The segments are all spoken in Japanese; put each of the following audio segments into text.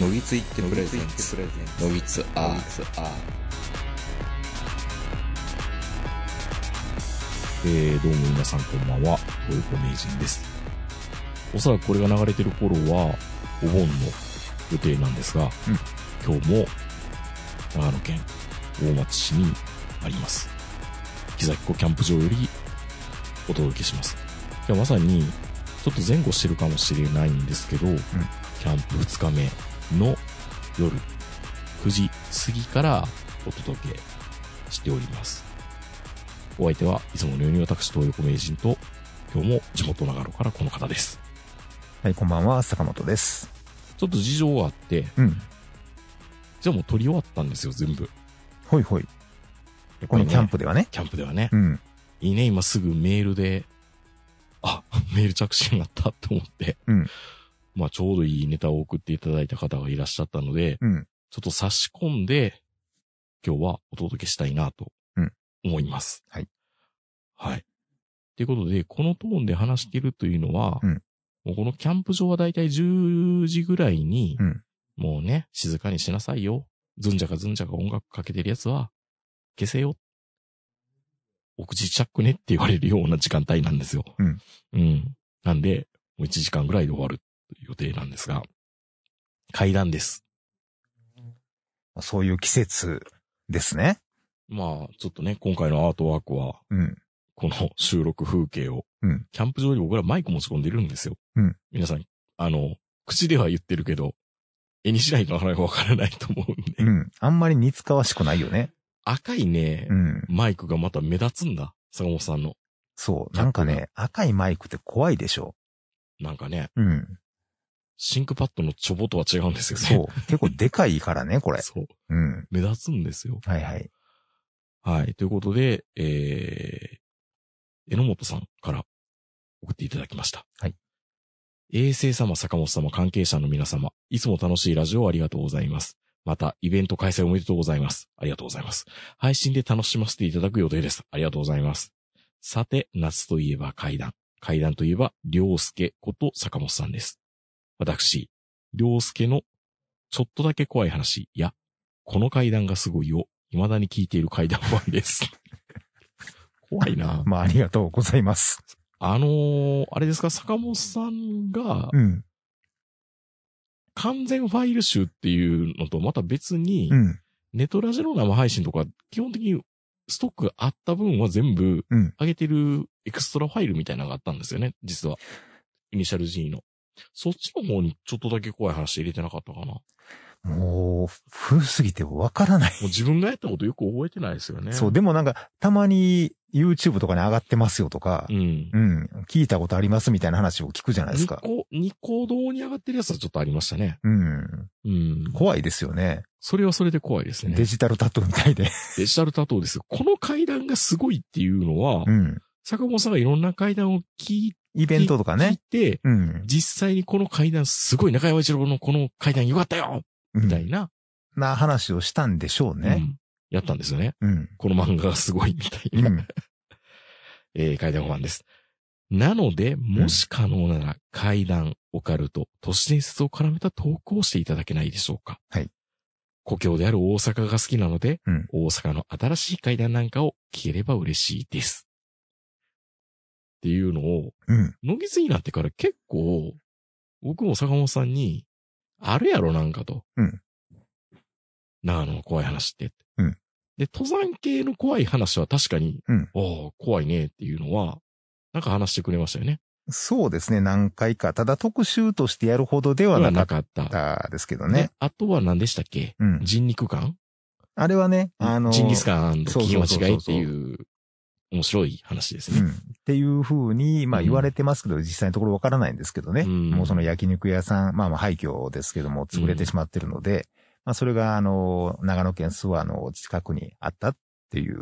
のぎついってプレゼンツのつアーえー、どうも皆さんこんばんは、およこ名人です。おそらくこれが流れてる頃は、お盆の予定なんですが、うん、今日も長野県大町市にあります。木崎湖キャンプ場よりお届けします。今日まさに、ちょっと前後してるかもしれないんですけど、うん、キャンプ2日目、の夜9時過ぎからお届けしております。お相手はいつものように私、東横名人と、今日も地元長野からこの方です。はい、こんばんは、坂本です。ちょっと事情があって、うん。じゃあもう撮り終わったんですよ、全部。ほいほい。ね、このキャンプではね。キャンプではね。うん。いいね、今すぐメールで、あ、メール着信があったと思って、うん。まあちょうどいいネタを送っていただいた方がいらっしゃったので、うん、ちょっと差し込んで、今日はお届けしたいなと思います。うん、はい。はい。ということで、このトーンで話してるというのは、うん、もうこのキャンプ場はだいたい10時ぐらいに、うん、もうね、静かにしなさいよ。ずんじゃかずんじゃか音楽かけてるやつは、消せよ。お口チャックねって言われるような時間帯なんですよ。うん。うん。なんで、もう1時間ぐらいで終わる。予定なんですが、階段です。そういう季節ですね。まあ、ちょっとね、今回のアートワークは、うん、この収録風景を、うん、キャンプ場に僕らマイク持ち込んでるんですよ。うん、皆さん、あの、口では言ってるけど、絵にしないとなかなかわからないと思うんで。うん。あんまり似つかわしくないよね。赤いね、うん、マイクがまた目立つんだ。坂本さんの。そう。なんかね、赤いマイクって怖いでしょ。なんかね。うん。シンクパッドのチョボとは違うんですよね。そう。結構でかいからね、これ。そう。うん。目立つんですよ。はいはい。はい。ということで、えー、榎本さんから送っていただきました。はい。衛星様、坂本様、関係者の皆様、いつも楽しいラジオをありがとうございます。また、イベント開催おめでとうございます。ありがとうございます。配信で楽しませていただく予定です。ありがとうございます。さて、夏といえば階段。階段といえば、り介こと坂本さんです。私、良介のちょっとだけ怖い話いや、この階段がすごいよ、未だに聞いている階段ファンです。怖いな。まあ、ありがとうございます。あのー、あれですか、坂本さんが、うん、完全ファイル集っていうのとまた別に、うん、ネトラジの生配信とか、基本的にストックあった分は全部、上げてるエクストラファイルみたいなのがあったんですよね、実は。イニシャル G の。そっちの方にちょっとだけ怖い話入れてなかったかな。もう、古すぎてわからない。もう自分がやったことよく覚えてないですよね。そう、でもなんか、たまに YouTube とかに上がってますよとか、うん。うん。聞いたことありますみたいな話を聞くじゃないですか。ニコ、ニコ動に上がってるやつはちょっとありましたね。うん。うん。怖いですよね。それはそれで怖いですね。デジタルタトゥーみたいで。デジタルタトゥーですよ。この階段がすごいっていうのは、うん。坂本さんがいろんな階段を聞いイベントとかね。聞いて、うん、実際にこの階段、すごい中山一郎のこの階段よかったよみたいな、うん、な話をしたんでしょうね。うん、やったんですよね。うん、この漫画がすごいみたいな、うん、えー、階段5番です。なので、もし可能なら、階段、オカルト、都市伝説を絡めた投稿をしていただけないでしょうか。はい。故郷である大阪が好きなので、うん、大阪の新しい階段なんかを聞ければ嬉しいです。っていうのを、うん。乃木津になってから結構、僕も坂本さんに、あるやろなんかと。うん。なあの怖い話って。うん。で、登山系の怖い話は確かに、うん。お怖いねっていうのは、なんか話してくれましたよね。そうですね、何回か。ただ特集としてやるほどではなかったですけどね。あとは何でしたっけ、うん、人肉感あれはね、あの人ジ感とスカ間違いっていう面白い話ですね。うん、っていうふうに、まあ言われてますけど、うん、実際のところわからないんですけどね、うん、もうその焼肉屋さん、まあまあ廃墟ですけども、潰れてしまってるので、まあそれが、あの、長野県諏訪の近くにあったっていう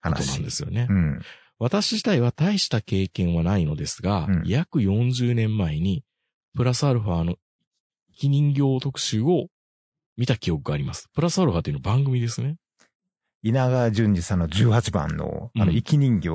話。そうなんですよね。うん。私自体は大した経験はないのですが、約40年前に、プラスアルファの生き人形特集を見た記憶があります。プラスアルファというの番組ですね。稲川淳二さんの18番の、あの、生き人形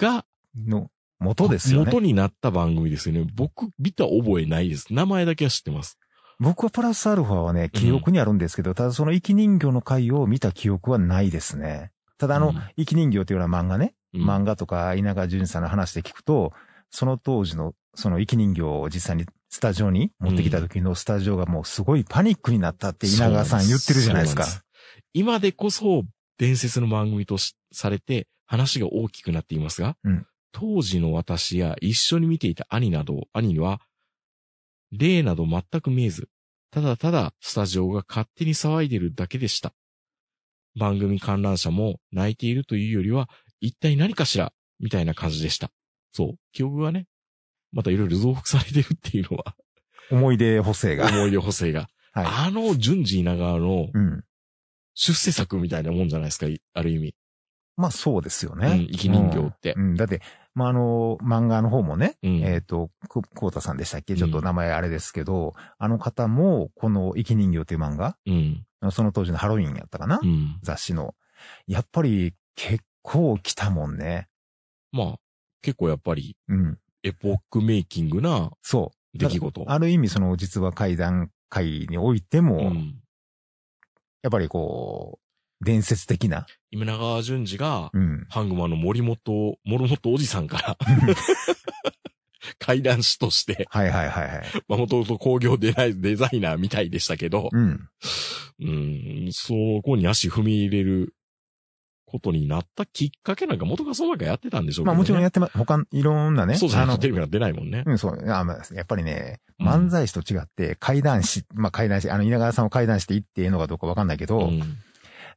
が、の元ですよね。元になった番組ですよね。僕、見た覚えないです。名前だけは知ってます。僕はプラスアルファはね、記憶にあるんですけど、うん、ただその生き人形の回を見た記憶はないですね。ただあの、うん、生き人形というような漫画ね、漫画とか稲川淳二さんの話で聞くと、その当時のその生き人形を実際にスタジオに持ってきた時のスタジオがもうすごいパニックになったって稲川さん言ってるじゃないですか。です今でこそ伝説の番組とされて話が大きくなっていますが、うん、当時の私や一緒に見ていた兄など、兄は、例など全く見えず、ただただスタジオが勝手に騒いでるだけでした。番組観覧車も泣いているというよりは、一体何かしらみたいな感じでした。そう。記憶がね、またいろいろ増幅されてるっていうのは思い出補正が。思い出補正が。はい、あの、順次稲川の、出世作みたいなもんじゃないですか、ある意味。まあそうですよね。うん、生き人形って。うん、だって、まあ、あの、漫画の方もね、うん、えっ、ー、と、こうたさんでしたっけちょっと名前あれですけど、うん、あの方も、この生き人形っていう漫画、うん、その当時のハロウィンやったかな、うん、雑誌の。やっぱり結構来たもんね。まあ、結構やっぱり、うん、エポックメイキングな、そう。出来事。ある意味その実は怪談会においても、うん、やっぱりこう、伝説的な。今永淳二が、うん、ハングマの森本、森本おじさんから、怪談師として、はいはいはいはい。まあ、もともと工業デザイナーみたいでしたけど、うん。うん、そこに足踏み入れることになったきっかけなんか元がそうなんかやってたんでしょうけど、ね、まあもちろんやってま、他、いろんなね。そうですね。テレビら出ないもんね。うん、そう。あやっぱりね、漫才師と違って、階段師、うん、まあ階段師、あの、稲川さんを階段していっていいのかどうかわかんないけど、うん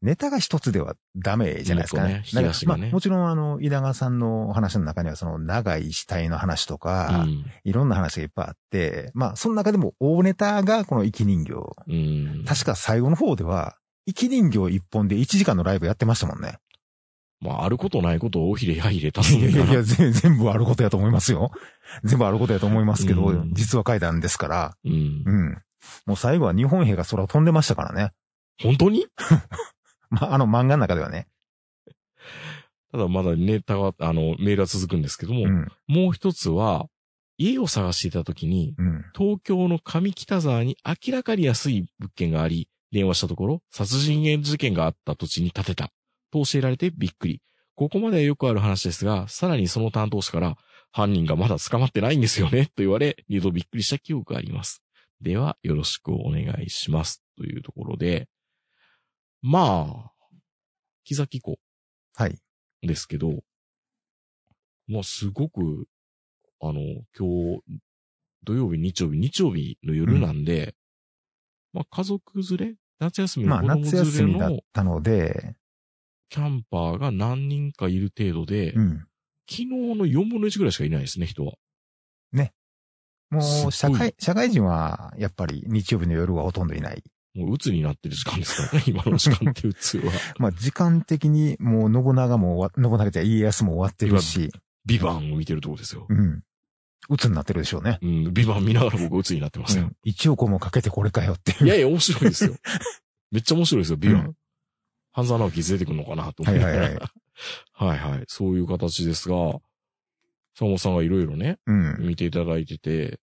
ネタが一つではダメじゃないですかね。ねねまあ、もちろん、あの、稲川さんのお話の中には、その、長い死体の話とか、うん、いろんな話がいっぱいあって、まあ、その中でも大ネタがこの生き人形。うん、確か最後の方では、生き人形一本で1時間のライブやってましたもんね。まあ、あることないことを大ひれやひれ足すいやいや、全部あることやと思いますよ。全部あることやと思いますけど、うん、実は書いたんですから、うん。うん。もう最後は日本兵が空飛んでましたからね。本当に ま、あの漫画の中ではね。ただまだネタが、あの、メールは続くんですけども、うん、もう一つは、家を探していた時に、うん、東京の上北沢に明らかに安い物件があり、電話したところ、殺人事件があった土地に建てた。と教えられてびっくり。ここまではよくある話ですが、さらにその担当者から、犯人がまだ捕まってないんですよね、と言われ、二度びっくりした記憶があります。では、よろしくお願いします。というところで、まあ、木崎湖。はい。ですけど、はい、まあ、すごく、あの、今日、土曜日、日曜日、日曜日の夜なんで、うん、まあ、家族連れ夏休みの子供連れの、まあ、夏休みだったので、キャンパーが何人かいる程度で、うん、昨日の4分の1ぐらいしかいないですね、人は。ね。もう、社会、社会人は、やっぱり日曜日の夜はほとんどいない。もう、鬱になってる時間ですからね、今の時間って鬱は。まあ、時間的に、もう、信長も信長じ家康も終わってるし。ビバンを見てるとこですよ。うん。鬱になってるでしょうね。うん、ビバン見ながら僕鬱になってますよ。うん、1億もかけてこれかよっていう。いやいや、面白いですよ。めっちゃ面白いですよ、ビバン。うん、半沢直樹出てくるのかなと思って。はいはいはい。はいはい。そういう形ですが、坂本さんがいろいろね、うん、見ていただいてて。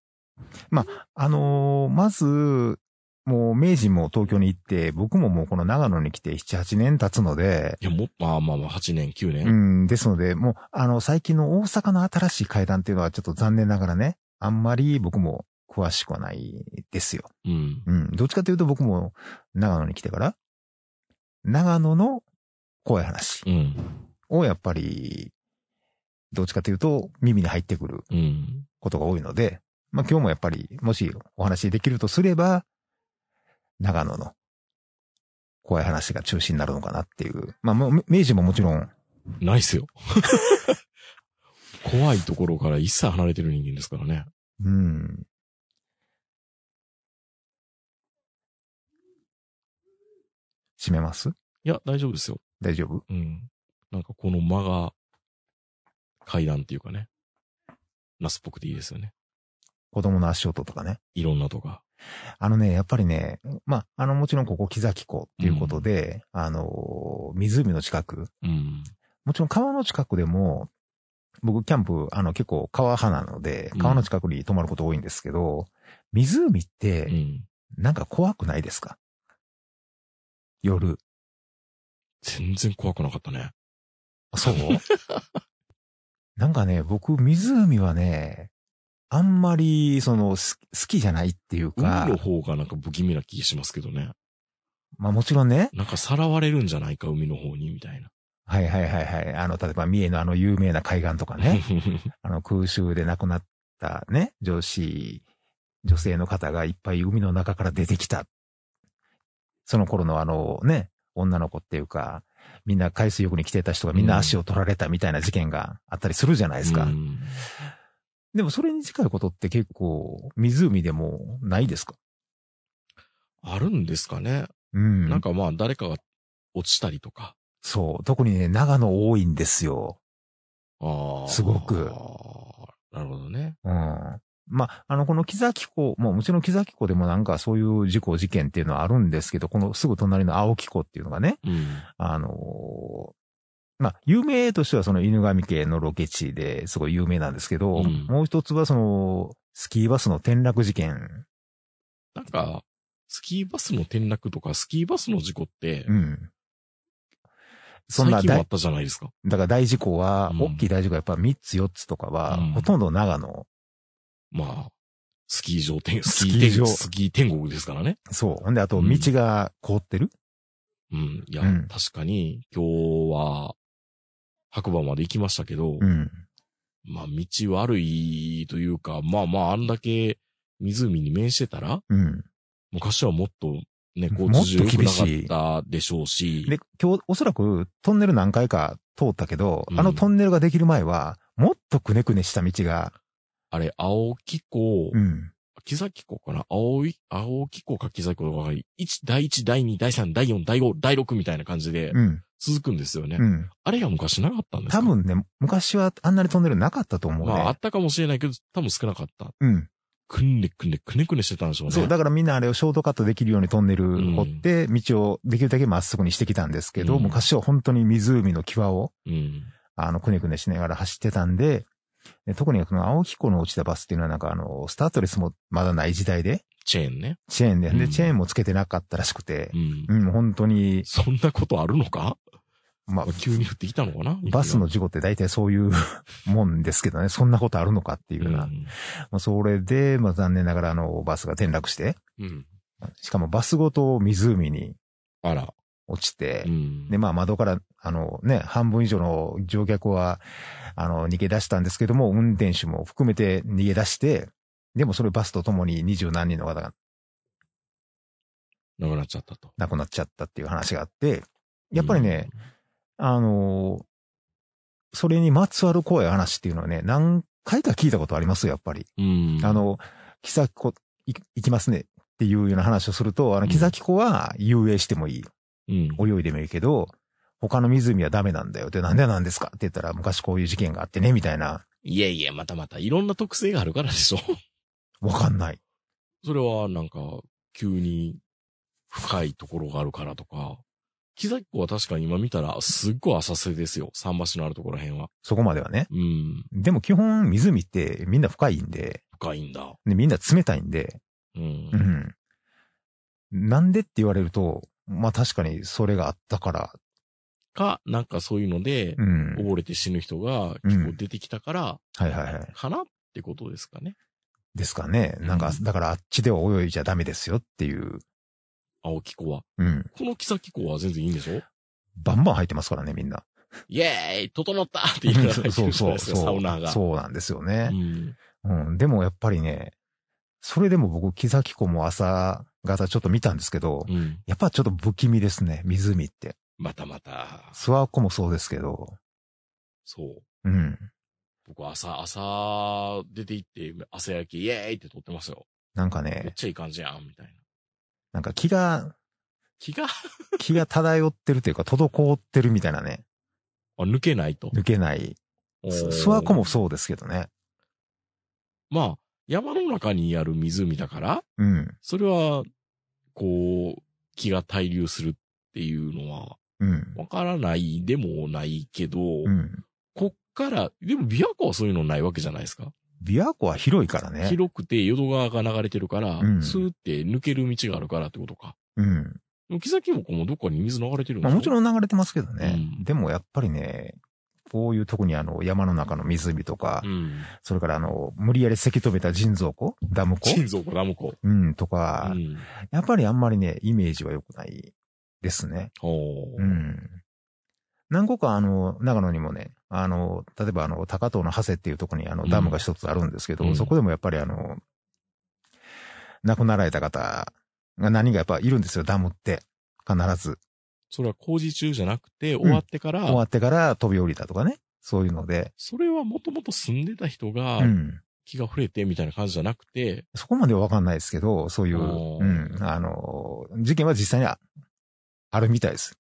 まあ、あのー、まず、もう明治も東京に行って、僕ももうこの長野に来て7、8年経つので。いや、もっまあまあまあ、8年、9年。うん、ですので、もう、あの、最近の大阪の新しい階段っていうのはちょっと残念ながらね、あんまり僕も詳しくはないですよ。うん。うん。どっちかというと僕も長野に来てから、長野の怖い話をやっぱり、どっちかというと耳に入ってくることが多いので、まあ今日もやっぱり、もしお話できるとすれば、長野の怖い話が中心になるのかなっていう。まあ、明治ももちろん。ないっすよ。怖いところから一切離れてる人間ですからね。うん。閉めますいや、大丈夫ですよ。大丈夫うん。なんかこの間が、階段っていうかね、ナスっぽくていいですよね。子供の足音とかね。いろんなとか。あのね、やっぱりね、まあ、あの、もちろんここ木崎湖っていうことで、あの、湖の近く、うん。もちろん川の近くでも、僕キャンプ、あの、結構川派なので、川の近くに泊まること多いんですけど、湖っうて、ん。なんか怖くないですか夜。全然怖くなかったね。そう なんかね、僕、湖はね、あんまり、その、好きじゃないっていうか。海の方がなんか不気味な気がしますけどね。まあもちろんね。なんかさらわれるんじゃないか、海の方に、みたいな。はいはいはいはい。あの、例えば、三重のあの有名な海岸とかね。あの、空襲で亡くなったね、女子、女性の方がいっぱい海の中から出てきたその頃のあのね、女の子っていうか、みんな海水浴に来てた人がみんな足を取られたみたいな事件があったりするじゃないですか。うん、でもそれに近いことって結構湖でもないですかあるんですかね。うん。なんかまあ誰かが落ちたりとか。そう。特にね、長野多いんですよ。ああ。すごく。なるほどね。うん。まあ、あの、この木崎湖、もうちの木崎湖でもなんかそういう事故、事件っていうのはあるんですけど、このすぐ隣の青木湖っていうのがね、うん、あのー、まあ、有名としてはその犬神家のロケ地ですごい有名なんですけど、うん、もう一つはその、スキーバスの転落事件。なんか、スキーバスの転落とか、スキーバスの事故って、うん。そんな大、あったじゃないですか。だから大事故は、うん、大きい大事故はやっぱ3つ4つとかは、ほとんど長野まあ、スキー場天、スキー天国、スキー天国ですからね。そう。ほんで、あと、道が凍ってる、うん、うん。いや、うん、確かに、今日は、白馬まで行きましたけど、うん、まあ、道悪いというか、まあまあ、あんだけ湖に面してたら、うん、昔はもっと、ね、交通事故なかったでしょうし。で、今日、おそらく、トンネル何回か通ったけど、あのトンネルができる前は、もっとくねくねした道があれ、青木湖、うん。木崎湖かな青い、青木湖か木崎湖が、1、第1、第2、第3、第4、第5、第6みたいな感じで、続くんですよね。うん、あれが昔なかったんですか多分ね、昔はあんなにトンネルなかったと思う、ね。まあ、あったかもしれないけど、多分少なかった。うん。くんねくんねくねくねしてたんでしょうね。そう、だからみんなあれをショートカットできるようにトンネル掘って、道をできるだけまっすぐにしてきたんですけど、うん、昔は本当に湖の際を、うん、あの、くねくねしながら走ってたんで、特にこの青木湖の落ちたバスっていうのはなんかあの、スタートレスもまだない時代で。チェーンね。チェーンで。で、うん、チェーンもつけてなかったらしくて。うん。うん、本当に。そんなことあるのかまあ、急に降ってきたのかなバスの事故って大体そういう もんですけどね、そんなことあるのかっていうような。うん、まあ、それで、まあ残念ながらあの、バスが転落して。うん。しかもバスごと湖に。あら。落ちて、うん、で、まあ窓からあのね、半分以上の乗客は、あの、逃げ出したんですけども、運転手も含めて逃げ出して、でもそれバスとともに二十何人の方が亡くなっちゃったと。亡くなっちゃったっていう話があって、やっぱりね、うん、あの、それにまつわる怖い話っていうのはね、何回か聞いたことありますよ、やっぱり。うん、あの、木崎湖、行きますねっていうような話をすると、あの、木崎湖は遊泳してもいい。うん、泳いでもいいけど、他の湖はダメなんだよって、なんでなんですかって言ったら、昔こういう事件があってね、みたいな。いえいえ、またまた、いろんな特性があるからでしょ。わかんない。それは、なんか、急に、深いところがあるからとか、木崎湖は確かに今見たら、すっごい浅瀬ですよ。桟橋のあるところら辺は。そこまではね。うん。でも基本、湖ってみんな深いんで。深いんだ。で、みんな冷たいんで。うん。うん。なんでって言われると、まあ確かにそれがあったからか、なんかそういうので、うん、溺れて死ぬ人が結構出てきたから、うん、はいはいはい。かなってことですかね。ですかね。なんか、うん、だからあっちでは泳いじゃダメですよっていう。青木子は。うん。この木崎子は全然いいんでしょバンバン入ってますからね、みんな。イェーイ整ったって言いながらそうそうサウナが。そうなんですよね。うん、うん。でもやっぱりね、それでも僕、木崎湖も朝方ちょっと見たんですけど、うん、やっぱちょっと不気味ですね、湖って。またまた。スワーコもそうですけど。そう。うん。僕朝、朝出て行って、朝焼きイエーイって撮ってますよ。なんかね。めっちゃいい感じやん、みたいな。なんか気が、気が 気が漂ってるというか、滞ってるみたいなね。あ、抜けないと。抜けない。スワコもそうですけどね。まあ、山の中にある湖だから、うん。それは、こう、気が滞留するっていうのは、うん。わからないでもないけど、うん。こっから、でも琵琶湖はそういうのないわけじゃないですか。琵琶湖は広いからね。広くて淀川が流れてるから、うん、スーって抜ける道があるからってことか。うん。浮崎湖もどっかに水流れてるんでまあもちろん流れてますけどね。うん、でもやっぱりね、こういう特にあの山の中の湖とか、うん、それからあの、無理やりせき止めた人造湖ダム湖人造湖ダム湖うん、とか、うん、やっぱりあんまりね、イメージは良くない。ですね。うん。何個かあの、長野にもね、あの、例えばあの、高遠の長谷っていうとこにあの、ダムが一つあるんですけど、うん、そこでもやっぱりあの、亡くなられた方が何がやっぱいるんですよ、ダムって。必ず。それは工事中じゃなくて、終わってから、うん、終わってから飛び降りたとかね。そういうので。それはもともと住んでた人が、気が触れてみたいな感じじゃなくて。うん、そこまではわかんないですけど、そういう、うん、あの、事件は実際にあるみたいです。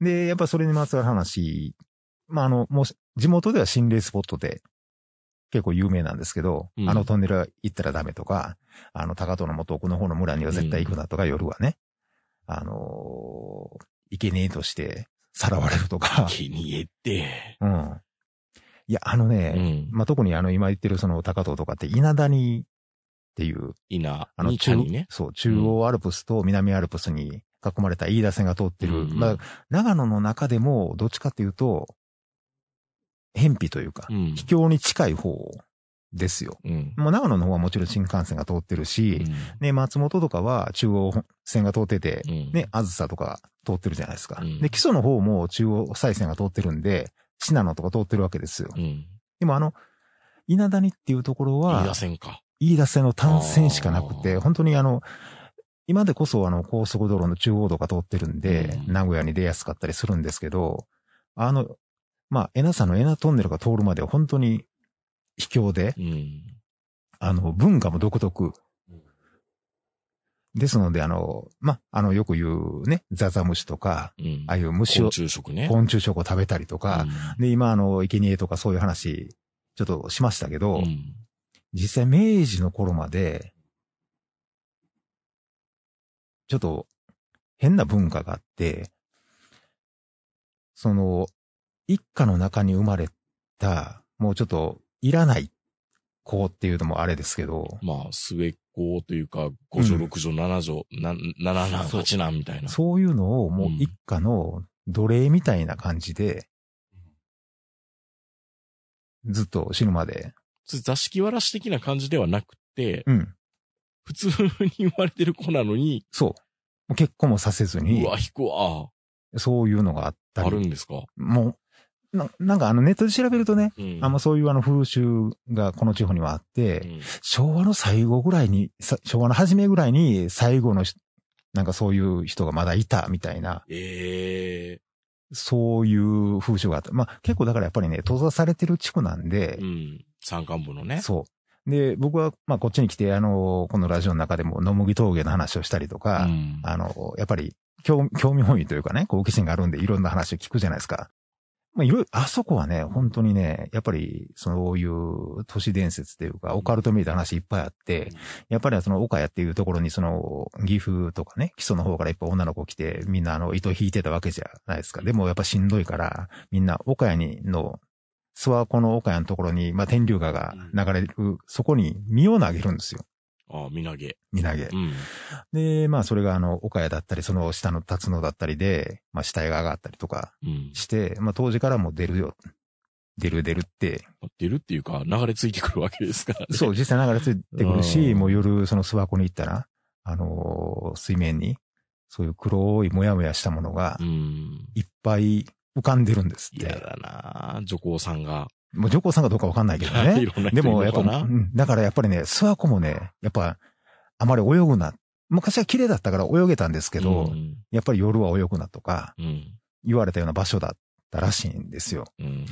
で、やっぱそれにまつわる話、まあ、あの、もう、地元では心霊スポットで結構有名なんですけど、うん、あのトンネルは行ったらダメとか、あの、高遠の元奥の方の村には絶対行くなとか、うん、夜はね、あのー、行けねえとしてさらわれるとか。行け入えって。うん。いや、あのね、うん、まあ、特にあの、今言ってるその高遠とかって稲谷っていう。稲。あの、中、ね。そう、中央アルプスと南アルプスに囲まれた飯田線が通ってる。うん、まあ、長野の中でも、どっちかというと、偏僻というか、うん、秘境に近い方ですよ。うん、もう長野の方はもちろん新幹線が通ってるし、うん、ね、松本とかは中央線が通ってて、うん、ね、あずさとか通ってるじゃないですか。で、基礎の方も中央再線が通ってるんで、信濃とか通ってるわけですよ。でもあの、稲谷っていうところは、飯田線か。飯田線の単線しかなくて、本当にあの、今でこそあの高速道路の中央道が通ってるんで、名古屋に出やすかったりするんですけど、あの、まあ、エナさんのエナトンネルが通るまでは本当に秘境で、あの、文化も独特。ですので、あの、ま、あの、よく言うね、ザザムシとか、ああいう虫を、昆虫食ね。昆虫食を食べたりとか、で、今、あの、生贄とかそういう話、ちょっとしましたけど、実際明治の頃まで、ちょっと変な文化があって、その、一家の中に生まれた、もうちょっといらない子っていうのもあれですけど。まあ、末っ子というか、5女、6女、7女、7男、8男みたいな。そういうのをもう一家の奴隷みたいな感じで、ずっと死ぬまで。座敷わらし的な感じではなくて、うん、普通に生まれてる子なのに。そう。結婚もさせずに。うわ、引くわ。そういうのがあったり。あるんですかもう、ななんかあのネットで調べるとね、うん、あそういうあの風習がこの地方にはあって、うん、昭和の最後ぐらいに、昭和の初めぐらいに最後の、なんかそういう人がまだいたみたいな。ええーそういう風習があった。まあ結構だからやっぱりね、閉ざされてる地区なんで。うん。山間部のね。そう。で、僕は、まあ、こっちに来て、あの、このラジオの中でも、野麦峠の話をしたりとか、うん、あの、やっぱり興、興味本位というかね、好奇心があるんで、いろんな話を聞くじゃないですか。まあ、いろいろ、あそこはね、本当にね、やっぱり、そういう都市伝説というか、オカルト見えた話いっぱいあって、やっぱりその岡谷っていうところに、その、岐阜とかね、基礎の方からいっぱい女の子来て、みんなあの、糸引いてたわけじゃないですか。でもやっぱしんどいから、みんな岡谷にの諏訪湖の岡谷のところに、まあ、天竜川が流れる、うん、そこに身を投げるんですよ。ああ、身投げ。身投げ。うん、で、まあ、それが、あの、岡谷だったり、その下の辰野だったりで、まあ、死体が上がったりとかして、うん、まあ、当時からもう出るよ。出る出るって。出るっていうか、流れ着いてくるわけですからね。そう、実際流れ着いてくるし、もう夜、その諏訪湖に行ったら、あのー、水面に、そういう黒いもやもやしたものが、いっぱい浮かんでるんですって。嫌だな女皇さんが。もう女皇さんがどうかわかんないけどね。いろんなでもやっぱ、だからやっぱりね、諏訪湖もね、やっぱ、あまり泳ぐな。昔は綺麗だったから泳げたんですけど、うん、やっぱり夜は泳ぐなとか、言われたような場所だったらしいんですよ。うん、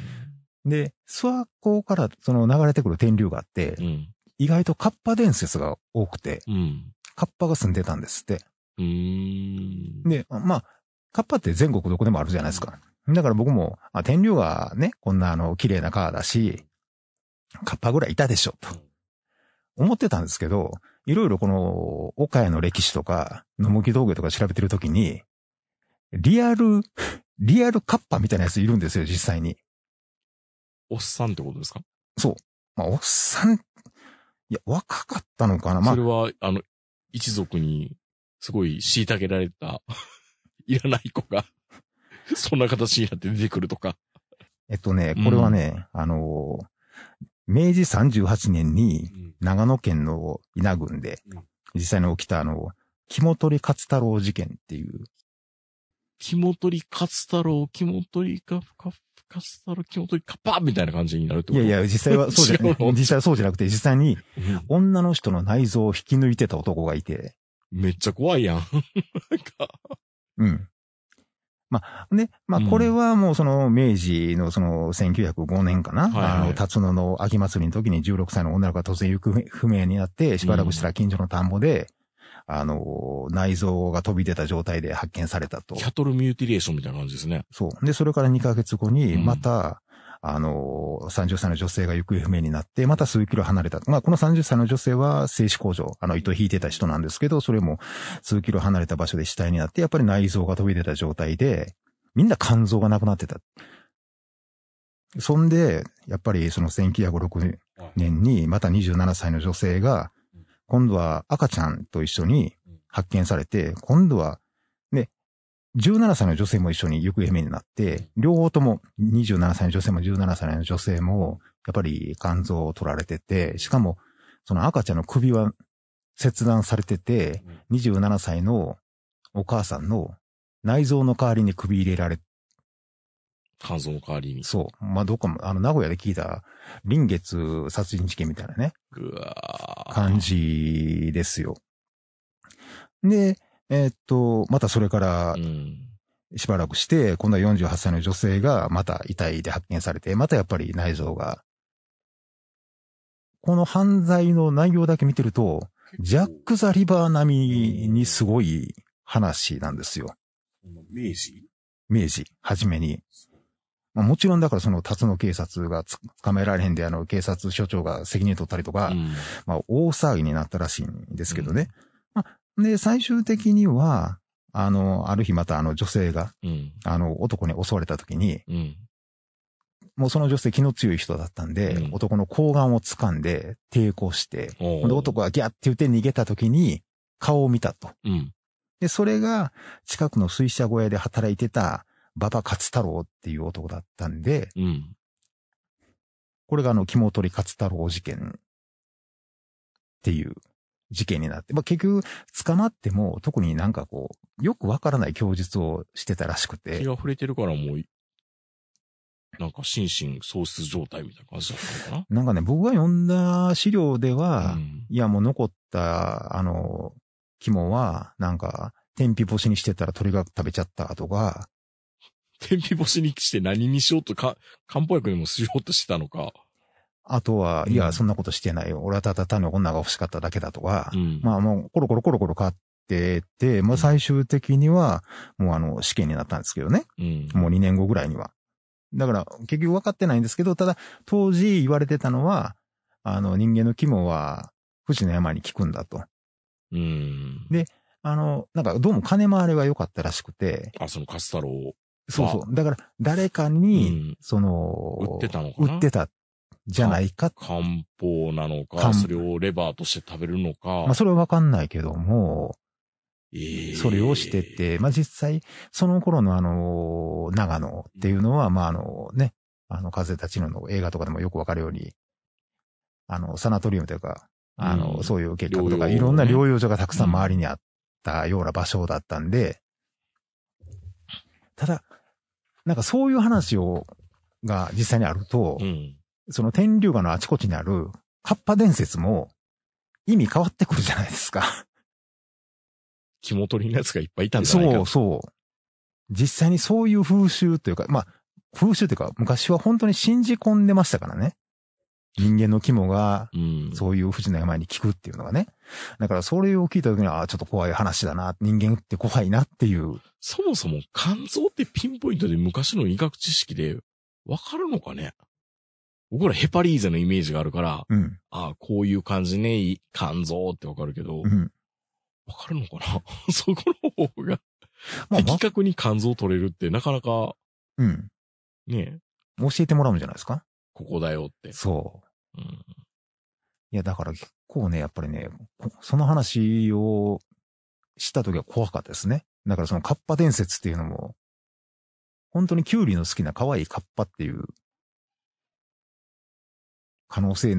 で、諏訪湖からその流れてくる天竜があって、うん、意外とカッパ伝説が多くて、カッパが住んでたんですって。で、まあ、カッパって全国どこでもあるじゃないですか。だから僕も、あ、天竜がね、こんなあの、綺麗な川だし、カッパぐらいいたでしょ、と。思ってたんですけど、いろいろこの、岡谷の歴史とか、野木峠とか調べてるときに、リアル、リアルカッパみたいなやついるんですよ、実際に。おっさんってことですかそう。まあ、おっさん、いや、若かったのかな、まあ。それは、あの、一族に、すごい虐げられた、いらない子が そんな形になって出てくるとか。えっとね、これはね、うん、あの、明治38年に長野県の稲郡で、実際に起きたあの、肝取り勝太郎事件っていう。肝取り勝太郎、肝取りか、か、カスタル、キモトリ、カッパみたいな感じになるってこといやいや、実際はそうじゃなくて、実際はそうじゃなくて、実際に、女の人の内臓を引き抜いてた男がいて。めっちゃ怖いやん。んか。うん。まあ、ね、まあ、これはもうその明治のその1905年かな、うん、あの、辰野の秋祭りの時に16歳の女の子が突然行方不明になって、しばらくしたら近所の田んぼで、あの、内臓が飛び出た状態で発見されたと。キャトルミューティレーションみたいな感じですね。そう。で、それから2ヶ月後に、また、あの、30歳の女性が行方不明になって、また数キロ離れた。まあ、この30歳の女性は精子工場、あの、糸引いてた人なんですけど、それも数キロ離れた場所で死体になって、やっぱり内臓が飛び出た状態で、みんな肝臓がなくなってた。そんで、やっぱりその1906年に、また27歳の女性が、今度は赤ちゃんと一緒に発見されて、今度は17歳の女性も一緒に行方不明になって、両方とも27歳の女性も17歳の女性も、やっぱり肝臓を取られてて、しかも、その赤ちゃんの首は切断されてて、27歳のお母さんの内臓の代わりに首入れられ、肝臓の代わりに。そう。まあ、どっかも、あの、名古屋で聞いた、臨月殺人事件みたいなね。うわ感じですよ。で、えー、っと、またそれから、しばらくして、今度は48歳の女性がまた遺体で発見されて、またやっぱり内臓が。この犯罪の内容だけ見てると、ジャック・ザ・リバー並みにすごい話なんですよ。明治明治、はじめに。まあ、もちろんだからその辰野警察が捕まえられへんで、あの警察署長が責任取ったりとか、うん、まあ大騒ぎになったらしいんですけどね。うんで、最終的には、あの、ある日またあの女性が、うん、あの男に襲われた時に、うん、もうその女性気の強い人だったんで、うん、男の睾丸を掴んで抵抗して、で男がギャって言って逃げた時に顔を見たと。で、それが近くの水車小屋で働いてた馬場勝太郎っていう男だったんで、これがあの、肝取り勝太郎事件っていう事件になって、まあ、結局捕まっても特になんかこう、よくわからない供述をしてたらしくて。気が触れてるからもうなんか心身喪失状態みたいな感じだったのかななんかね、僕が読んだ資料では、うん、いやもう残った、あの、肝は、なんか、天日干しにしてたら鳥が食べちゃったとか。天日干しにして何にしようとか、漢方薬にもしようとしてたのか。あとは、いや、そんなことしてないよ。俺はただ単に女が欲しかっただけだとか、うん、まあもうコロコロコロコロ変わってて、まあ最終的には、もうあの、試験になったんですけどね。うん、もう2年後ぐらいには。だから、結局分かってないんですけど、ただ、当時言われてたのは、あの、人間の肝は、不士の病に効くんだと。うん。で、あの、なんか、どうも金回りは良かったらしくて。あ、そのカスタロー。そうそう。だから、誰かに、その、売ってたのかな売ってたじゃないか。漢方なのか、それをレバーとして食べるのか。まあ、それはわかんないけども、それをしてて、まあ、実際、その頃のあの、長野っていうのは、まあ、あのね、あの、風立ちぬの映画とかでもよくわかるように、あの、サナトリウムというか、あの、うん、そういう結核とか、いろんな療養所がたくさん周りにあったような場所だったんで、うん、ただ、なんかそういう話を、が実際にあると、うんその天竜河のあちこちにある、カッパ伝説も、意味変わってくるじゃないですか肝取りのやつがいっぱいいたんだゃなそうそう。実際にそういう風習というか、まあ、風習というか、昔は本当に信じ込んでましたからね。人間の肝が、そういう不治の病に効くっていうのがね。だからそれを聞いた時には、あちょっと怖い話だな、人間って怖いなっていう。そもそも肝臓ってピンポイントで昔の医学知識でわかるのかね僕らヘパリーゼのイメージがあるから、うん、ああ、こういう感じね、肝臓ってわかるけど、わ、うん、かるのかな そこの方が、まあ、的確に肝臓取れるってなかなか、うん。ね教えてもらうんじゃないですかここだよって。そう。うん、いや、だから結構ね、やっぱりね、その話をした時は怖かったですね。だからそのカッパ伝説っていうのも、本当にキュウリの好きな可愛いカッパっていう可能性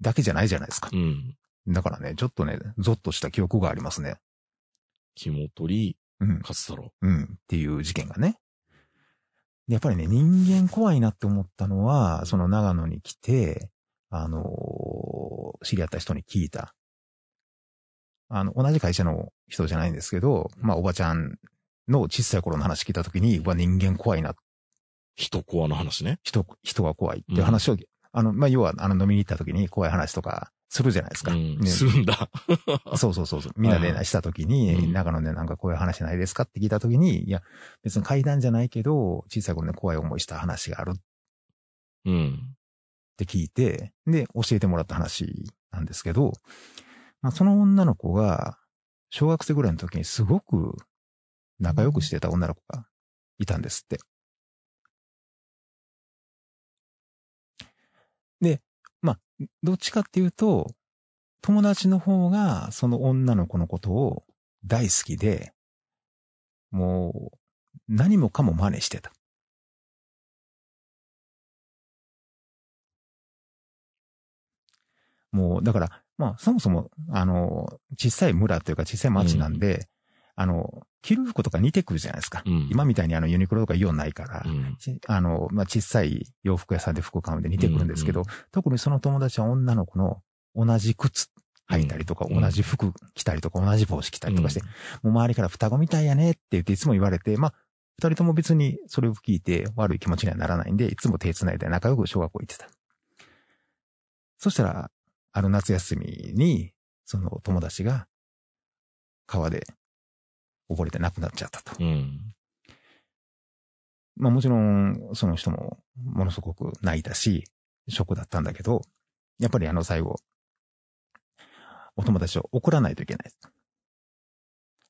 だけじゃないじゃないですか。うん。だからね、ちょっとね、ゾッとした記憶がありますね。肝取り、うん。勝太郎。う。ん。っていう事件がね。やっぱりね、人間怖いなって思ったのは、その長野に来て、あのー、知り合った人に聞いた。あの、同じ会社の人じゃないんですけど、まあ、おばちゃんの小さい頃の話聞いた時に、うわ、人間怖いな。人怖の話ね。人、人が怖いって話をあの、まあ、要は、あの、飲みに行った時に怖い話とか、するじゃないですか。うん、ね、するんだ。そうそうそうそう。みんなでした時に、長野でなんかこういう話ないですかって聞いた時に、いや、別に階段じゃないけど、小さい頃ね、怖い思いした話がある。うん。って聞いて、で、教えてもらった話なんですけど、まあ、その女の子が、小学生ぐらいの時にすごく仲良くしてた女の子がいたんですって。で、まあ、どっちかっていうと、友達の方がその女の子のことを大好きで、もう何もかも真似してた。もう、だから、まあ、そもそも、あの、小さい村というか小さい町なんで、うん、あの、着る服とか似てくるじゃないですか。うん、今みたいにあのユニクロとかイオンないから、うん、あの、まあ、小さい洋服屋さんで服買うんで似てくるんですけど、うんうん、特にその友達は女の子の同じ靴履いたりとか、同じ服着たりとか、同じ帽子着たりとかして、もう周りから双子みたいやねって言っていつも言われて、まあ、二人とも別にそれを聞いて悪い気持ちにはならないんで、いつも手繋いで仲良く小学校行ってた。そしたら、あの夏休みに、その友達が川で溺れて亡くなっちゃったと。うん、まあもちろん、その人もものすごく泣いたし、ショックだったんだけど、やっぱりあの最後、お友達を怒らないといけない。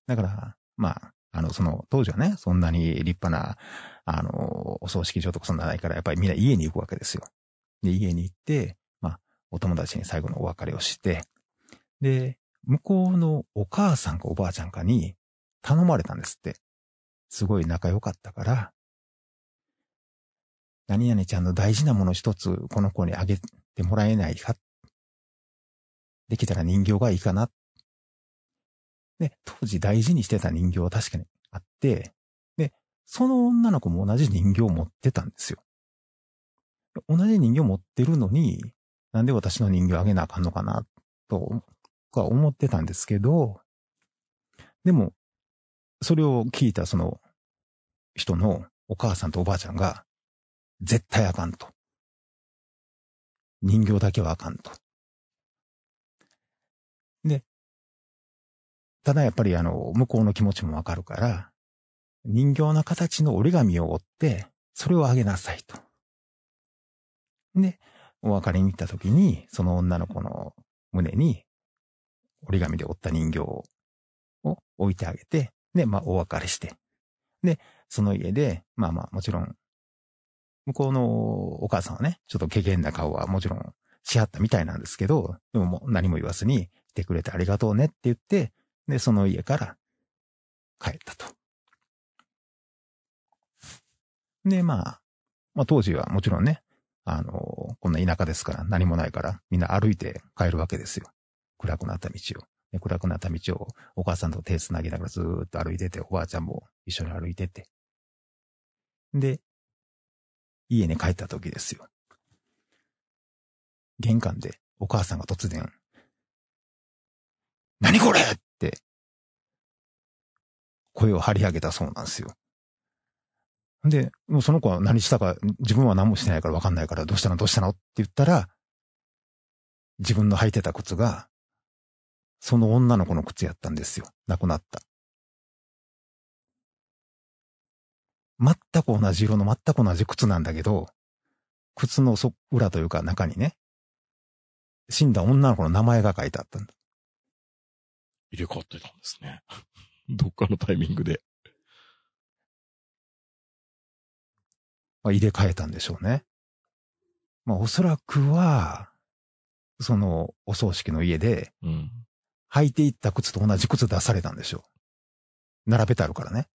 だから、まあ、あの、その、当時はね、そんなに立派な、あの、お葬式場とかそんなないから、やっぱりみんな家に行くわけですよ。で、家に行って、まあ、お友達に最後のお別れをして、で、向こうのお母さんかおばあちゃんかに、頼まれたんですって。すごい仲良かったから、何々ちゃんの大事なもの一つこの子にあげてもらえないか。できたら人形がいいかな。で、当時大事にしてた人形は確かにあって、で、その女の子も同じ人形を持ってたんですよ。同じ人形持ってるのに、なんで私の人形あげなあかんのかな、と、は思ってたんですけど、でも、それを聞いたその人のお母さんとおばあちゃんが、絶対あかんと。人形だけはあかんと。で、ただやっぱりあの、向こうの気持ちもわかるから、人形の形の折り紙を折って、それをあげなさいと。で、お別れに行った時に、その女の子の胸に折り紙で折った人形を置いてあげて、で、まあ、お別れして。で、その家で、まあまあ、もちろん、向こうのお母さんはね、ちょっとけげんな顔はもちろんしはったみたいなんですけど、でももう何も言わずに、来てくれてありがとうねって言って、で、その家から帰ったと。で、まあ、まあ当時はもちろんね、あの、こんな田舎ですから何もないからみんな歩いて帰るわけですよ。暗くなった道を。暗くなった道をお母さんと手つなぎながらずーっと歩いてて、おばあちゃんも一緒に歩いてて。で、家に帰った時ですよ。玄関でお母さんが突然、何これって声を張り上げたそうなんですよ。で、もうその子は何したか、自分は何もしてないから分かんないから、どうしたのどうしたのって言ったら、自分の履いてた靴が、その女の子の靴やったんですよ。亡くなった。全く同じ色の全く同じ靴なんだけど、靴の裏というか中にね、死んだ女の子の名前が書いてあったんだ。入れ替わってたんですね。どっかのタイミングで。まあ、入れ替えたんでしょうね。まあおそらくは、そのお葬式の家で、うん、履いていった靴と同じ靴出されたんですよ。並べてあるからね。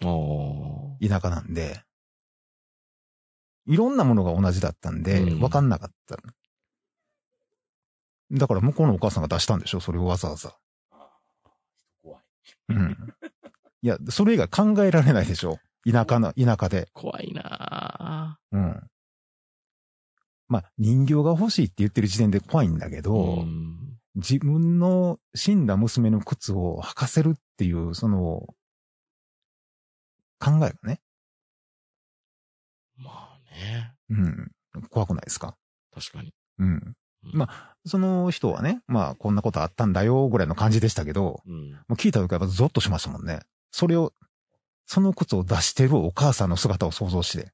田舎なんで、いろんなものが同じだったんで、わかんなかった、うん。だから向こうのお母さんが出したんでしょそれをわざわざ。怖い。うん。いや、それ以外考えられないでしょ田舎の、田舎で。怖いなうん。まあ、人形が欲しいって言ってる時点で怖いんだけど、うん自分の死んだ娘の靴を履かせるっていう、その、考えがね。まあね。うん。怖くないですか確かに。うん。まあ、その人はね、まあ、こんなことあったんだよ、ぐらいの感じでしたけど、うん、もう聞いた時はゾッとしましたもんね。それを、その靴を出してるお母さんの姿を想像して。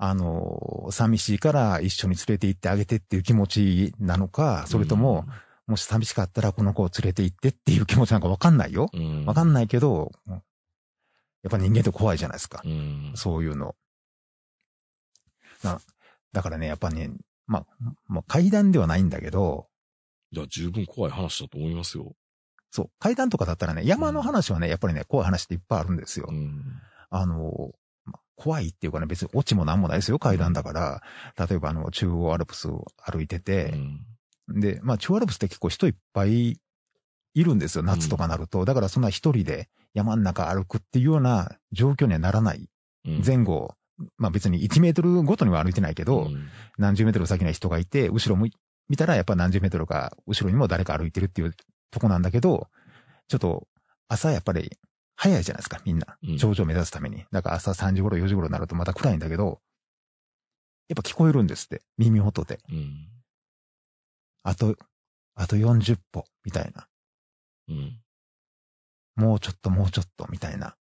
あの、寂しいから一緒に連れて行ってあげてっていう気持ちなのか、それとも、もし寂しかったらこの子を連れて行ってっていう気持ちなんかわかんないよ。わかんないけど、やっぱ人間って怖いじゃないですか。そういうの。だからね、やっぱね、まあ、ま階段ではないんだけど。いや、十分怖い話だと思いますよ。そう。階段とかだったらね、山の話はね、やっぱりね、怖い話っていっぱいあるんですよ。あの、怖いっていうかね、別に落ちもなんもないですよ、階段だから。例えばあの、中央アルプスを歩いてて、うん、で、まあ中央アルプスって結構人いっぱいいるんですよ、夏とかなると。うん、だからそんな一人で山ん中歩くっていうような状況にはならない。前後、まあ別に1メートルごとには歩いてないけど、何十メートル先には人がいて、後ろも見たらやっぱ何十メートルか後ろにも誰か歩いてるっていうとこなんだけど、ちょっと朝やっぱり早いじゃないですか、みんな。頂上目指すために。だから朝3時頃、4時頃になるとまた暗いんだけど、やっぱ聞こえるんですって、耳元で。うん、あと、あと40歩、みたいな。うん、もうちょっと、もうちょっと、みたいな。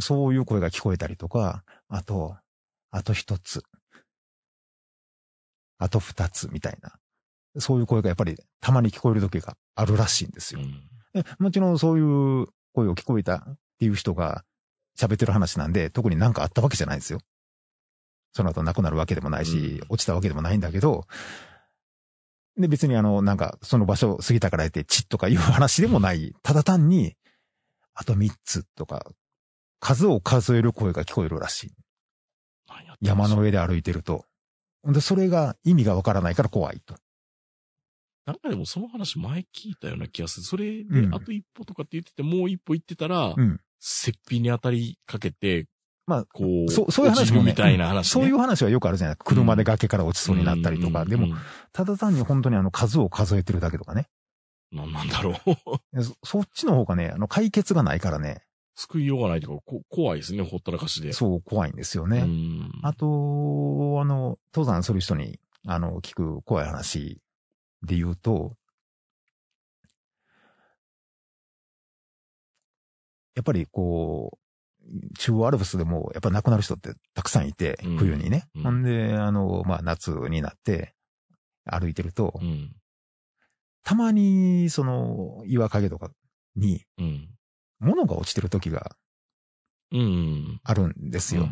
そういう声が聞こえたりとか、あと、あと一つ、あと二つ、みたいな。そういう声がやっぱりたまに聞こえる時があるらしいんですよ。うん、もちろんそういう声を聞こえたっていう人が喋ってる話なんで、特になんかあったわけじゃないんですよ。その後亡くなるわけでもないし、うん、落ちたわけでもないんだけど、で、別にあの、なんか、その場所過ぎたからやって、チッとかいう話でもない。ただ単に、あと3つとか、数を数える声が聞こえるらしい。山の上で歩いてると。で、それが意味がわからないから怖いと。なんかでもその話前聞いたような気がする。それで、あと一歩とかって言ってて、もう一歩行ってたら、うん。に当たりかけて、まあ、こう、そう、そういう話も、ね、みたいな話、ね、そういう話はよくあるじゃないですか。車で崖から落ちそうになったりとか。うん、でも、ただ単に本当にあの数を数えてるだけとかね。なんなんだろうそ。そっちの方がね、あの解決がないからね。救いようがないとか、こ怖いですね、ほったらかしで。そう、怖いんですよね。あと、あの、登山する人に、あの、聞く怖い話で言うと、やっぱりこう、中央アルプスでも、やっぱ亡くなる人ってたくさんいて、うん、冬にね。うん、ほんで、あの、まあ、夏になって、歩いてると、うん、たまに、その、岩陰とかに、物が落ちてる時が、あるんですよ。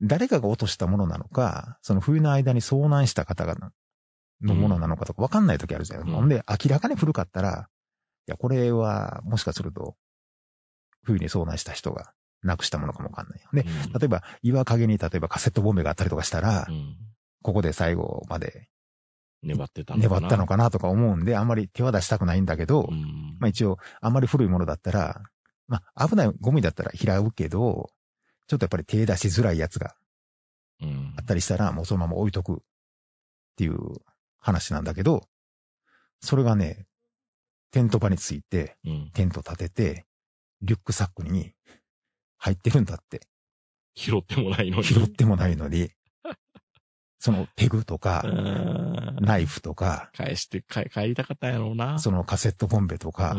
誰かが落としたものなのか、その冬の間に遭難した方がのものなのかとか分かんない時あるじゃうん、ほんで、明らかに古かったら、いや、これは、もしかすると、冬に遭難した人がなくしたものかもわかんない。で、うん、例えば、岩陰に例えばカセットボンベがあったりとかしたら、うん、ここで最後まで、粘ってたのかな。粘ったのかなとか思うんで、あんまり手は出したくないんだけど、うん、まあ一応、あんまり古いものだったら、まあ危ないゴミだったら拾うけど、ちょっとやっぱり手出しづらいやつが、あったりしたら、もうそのまま置いとくっていう話なんだけど、それがね、テント場について、テント立てて、リュックサックに入ってるんだって。拾ってもないのに。拾ってもないのに。そのペグとか、ナイフとか。返して、帰りたかったんやろうな。そのカセットボンベとか。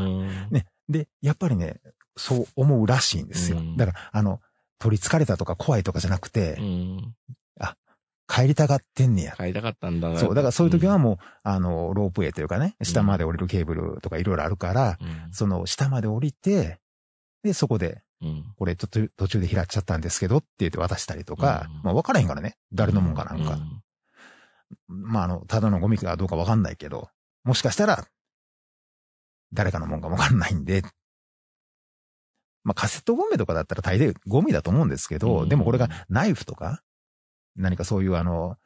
ね。で、やっぱりね、そう思うらしいんですよ。だから、あの、取り憑かれたとか怖いとかじゃなくて、帰りたがってんねや。帰りたかったんだな。そう、だからそういう時はもう、うん、あの、ロープウェイというかね、下まで降りるケーブルとかいろいろあるから、うん、その、下まで降りて、で、そこで、これ途中途中で拾っちゃったんですけどって言って渡したりとか、まあ分からへんからね、誰のもんかなんか。まあ、あの、ただのゴミかどうか分かんないけど、もしかしたら、誰かのもんか分かんないんで、まあ、カセットゴミとかだったら大抵ゴミだと思うんですけど、でもこれがナイフとか、何かそういうあの、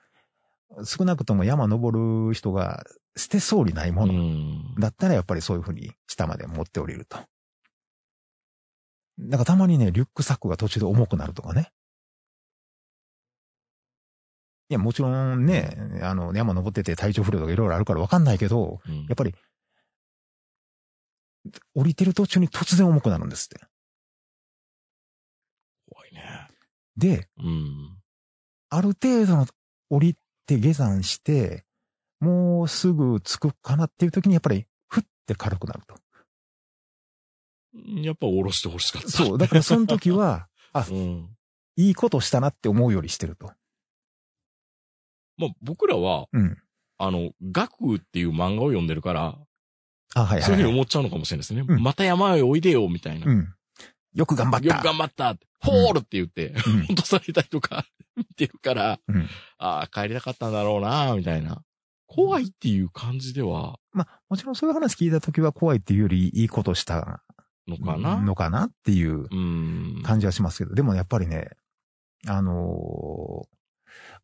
少なくとも山登る人が捨てそうにないものだったらやっぱりそういうふうに下まで持って降りると。だからたまにね、リュックサックが途中で重くなるとかね。いや、もちろんね、あの、山登ってて体調不良とかいろいろあるからわかんないけど、うん、やっぱり、降りてる途中に突然重くなるんですって。怖いね。で、うん、ある程度の降りて下山して、もうすぐ着くかなっていう時にやっぱり、ふって軽くなると。やっぱ下ろしてほしかった、そう。だからその時は、あ、うん、いいことしたなって思うよりしてると。まあ僕らは、うん、あの、学っていう漫画を読んでるから、あ、はい、はいはい、そういうふうに思っちゃうのかもしれないですね。うん、また山へおいでよ、みたいな、うん。よく頑張った。よく頑張った。ホールって言って、うん、落とされたりとかっていうから、うん、ああ、帰りたかったんだろうな、みたいな。怖いっていう感じでは。まあ、もちろんそういう話聞いた時は怖いっていうよりいいことしたのかなのかなっていう感じはしますけど、でもやっぱりね、あの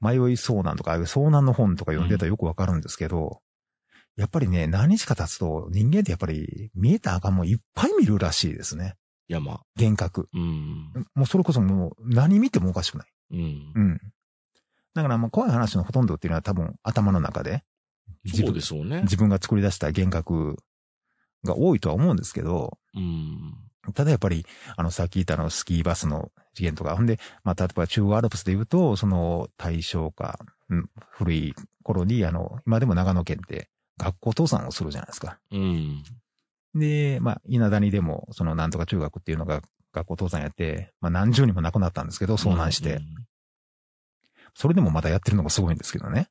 ー、迷い遭難とか、遭難の本とか読んでたらよくわかるんですけど、うん、やっぱりね、何日か経つと人間ってやっぱり見えた赤もいっぱい見るらしいですね。山。幻覚。うん。もうそれこそもう何見てもおかしくない。うん。うん。だからまあ怖い話のほとんどっていうのは多分頭の中で。自分でしょうね。自分が作り出した幻覚が多いとは思うんですけど。うん。ただやっぱり、あの、さっき言ったのスキーバスの事件とか、ほんで、まあ、例えば中央アルプスで言うと、その、大正か、うん、古い頃に、あの、今でも長野県って学校倒産をするじゃないですか。うん。で、まあ、稲谷でも、そのなんとか中学っていうのが学校登山やって、まあ、何十人も亡くなったんですけど、遭難して、うんそれでもまだやってるのがすごいんですけどね。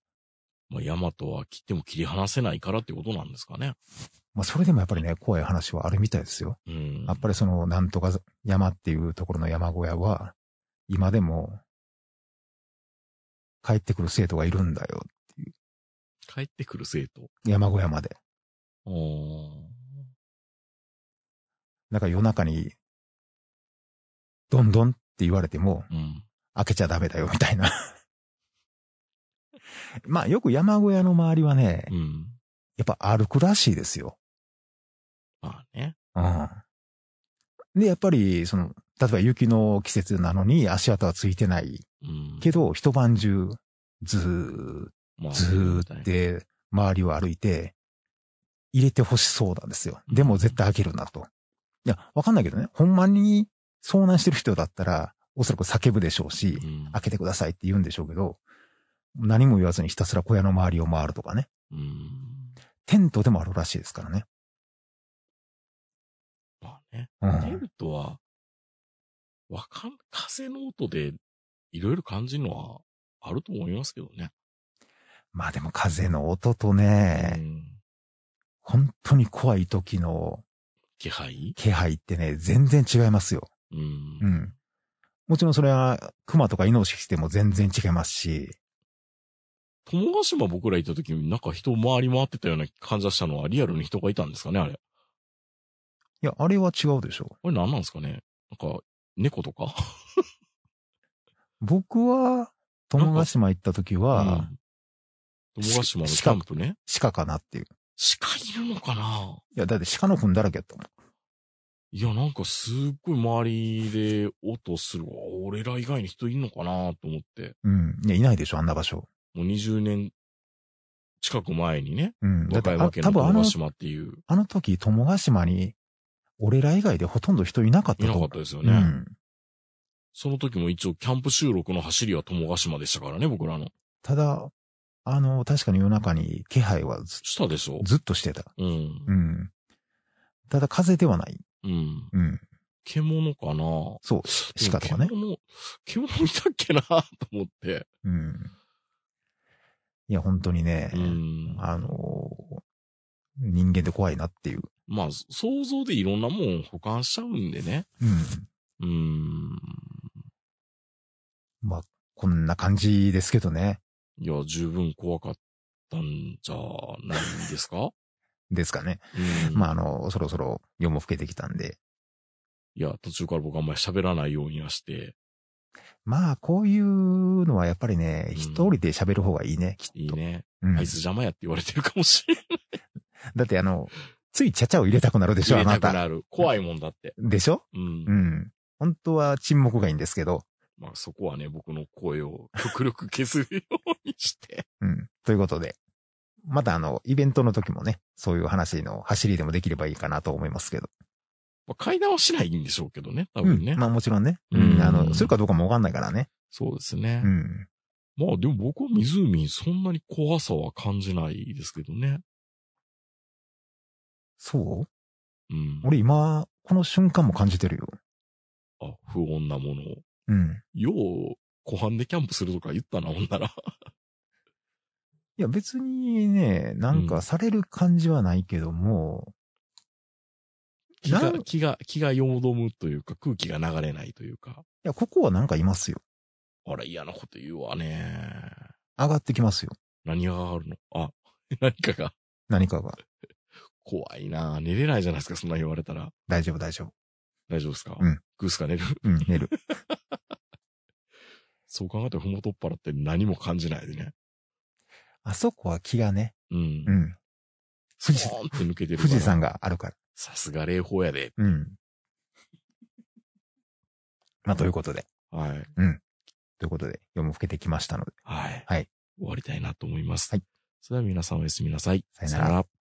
まあ、ヤマは切っても切り離せないからってことなんですかね。まあ、それでもやっぱりね、怖い話はあるみたいですよ。うん。やっぱりその、なんとか山っていうところの山小屋は、今でも、帰ってくる生徒がいるんだよっていう。帰ってくる生徒山小屋まで。おー。なんか夜中に、どんどんって言われても、うん、開けちゃダメだよみたいな まあよく山小屋の周りはね、うん、やっぱ歩くらしいですよ。まあね。うん。で、やっぱり、その、例えば雪の季節なのに足跡はついてない。うん、けど、一晩中、ずー、ずーって周りを歩いて、入れて欲しそうなんですよ。でも絶対開けるなと。いや、わかんないけどね、ほんまに遭難してる人だったら、おそらく叫ぶでしょうし、うん、開けてくださいって言うんでしょうけど、何も言わずにひたすら小屋の周りを回るとかね。うん、テントでもあるらしいですからね。まあね。うん、テントは、わかん、風の音でいろいろ感じるのはあると思いますけどね。まあでも風の音とね、うん、本当に怖い時の気配気配ってね、全然違いますよ。うん。うん。もちろんそれは、熊とかイノシシでも全然違いますし。友ヶ島僕ら行った時になんか人を回り回ってたような感じがしたのはリアルに人がいたんですかね、あれ。いや、あれは違うでしょう。あれ何なんですかねなんか、猫とか僕は、友ヶ島行った時は、友ヶ島のキャンプね。鹿かなっていう。鹿いるのかないや、だって鹿の糞だらけやったもん。いや、なんかすっごい周りで音するわ。俺ら以外に人いんのかなと思って。うん。いや、いないでしょ、あんな場所。もう20年近く前にね、うん。だって、け多の分あの島っていう、あの時、友ヶ島に、俺ら以外でほとんど人いなかったいなかったですよね。うん。その時も一応キャンプ収録の走りは友ヶ島でしたからね、僕らの。ただ、あの、確かに夜中に気配はずしたでしょずっとしてた。うん。うん。ただ風ではない。うん。うん。獣かなそう。鹿とかね。獣、獣見たっけな と思って。うん。いや、本当にね、うん、あのー、人間って怖いなっていう。まあ、想像でいろんなもん保管しちゃうんでね。うん。うん。まあ、こんな感じですけどね。いや、十分怖かったんじゃないんですか ですかね。うん、まあ、あの、そろそろ夜も更けてきたんで。いや、途中から僕あんまり喋らないようにはして。まあ、こういうのはやっぱりね、一、うん、人で喋る方がいいね、きっと。いいね。うん、あいつ邪魔やって言われてるかもしれない。だってあの、ついちゃちゃを入れたくなるでしょ、あなた。入れたくなる。怖いもんだって。でしょうん。うん。本当は沈黙がいいんですけど。まあそこはね、僕の声を極力削るようにして。うん。ということで、またあの、イベントの時もね、そういう話の走りでもできればいいかなと思いますけど。まあ、階段はしないんでしょうけどね、多分ね。うん、まあもちろんね。うん。あの、するかどうかもわかんないからね。そうですね。うん。まあでも僕は湖そんなに怖さは感じないですけどね。そううん。俺今、この瞬間も感じてるよ。あ、不穏なものを。うん。よう、湖畔でキャンプするとか言ったな、ほんなら。いや、別にね、なんかされる感じはないけども、うん、気が、気が、気がよどむというか、空気が流れないというか。いや、ここはなんかいますよ。あら、嫌なこと言うわね。上がってきますよ。何が上がるのあ、何かが。何かが。怖いな寝れないじゃないですか、そんな言われたら。大丈夫、大丈夫。大丈夫ですかうん。グースか寝るうん、寝る。そう考えたら、ふもとっぱらって何も感じないでね。あそこは気がね。うん。うん。富士山って抜けてる。富士山があるから。さすが霊峰やで。うん。まあ、ということで。はい。うん。ということで、夜も更けてきましたので。はい。はい。終わりたいなと思います。はい。それでは皆さんおやすみなさい。さよなら。